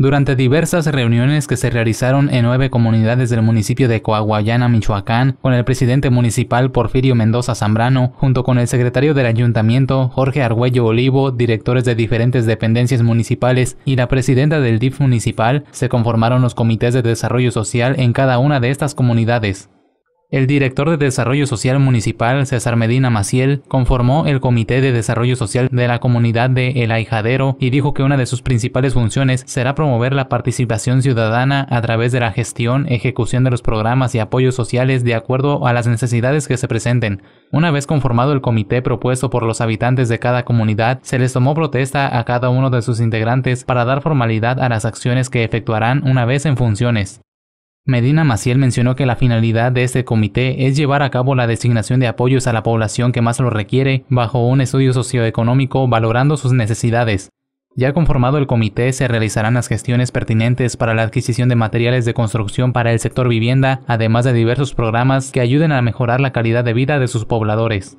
Durante diversas reuniones que se realizaron en nueve comunidades del municipio de Coahuayana, Michoacán, con el presidente municipal Porfirio Mendoza Zambrano, junto con el secretario del ayuntamiento Jorge Argüello Olivo, directores de diferentes dependencias municipales y la presidenta del DIF municipal, se conformaron los comités de desarrollo social en cada una de estas comunidades. El director de Desarrollo Social Municipal, César Medina Maciel, conformó el Comité de Desarrollo Social de la comunidad de El Aijadero y dijo que una de sus principales funciones será promover la participación ciudadana a través de la gestión, ejecución de los programas y apoyos sociales de acuerdo a las necesidades que se presenten. Una vez conformado el comité propuesto por los habitantes de cada comunidad, se les tomó protesta a cada uno de sus integrantes para dar formalidad a las acciones que efectuarán una vez en funciones. Medina Maciel mencionó que la finalidad de este comité es llevar a cabo la designación de apoyos a la población que más lo requiere bajo un estudio socioeconómico valorando sus necesidades. Ya conformado el comité se realizarán las gestiones pertinentes para la adquisición de materiales de construcción para el sector vivienda, además de diversos programas que ayuden a mejorar la calidad de vida de sus pobladores.